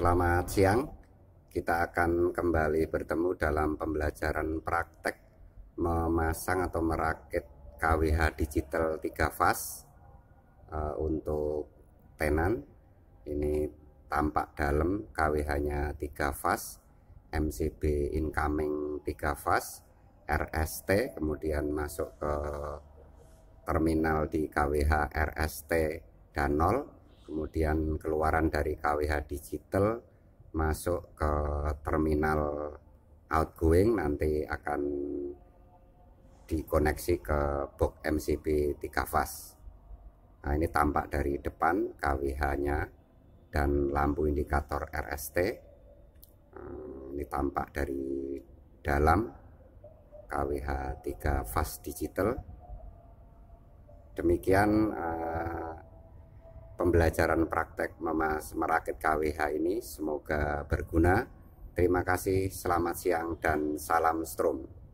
Selamat siang. Kita akan kembali bertemu dalam pembelajaran praktek memasang atau merakit KWH digital 3 fas uh, untuk tenan. Ini tampak dalam KWH-nya 3 fas, MCB incoming 3 fas, RST kemudian masuk ke terminal di KWH RST dan 0 kemudian keluaran dari KWH Digital masuk ke terminal outgoing nanti akan dikoneksi ke box MCB 3 fas. Nah, ini tampak dari depan KWH-nya dan lampu indikator RST. Hmm, ini tampak dari dalam KWH 3 fas digital. Demikian uh, pembelajaran praktek Memas Merakit KWH ini semoga berguna. Terima kasih, selamat siang, dan salam strom.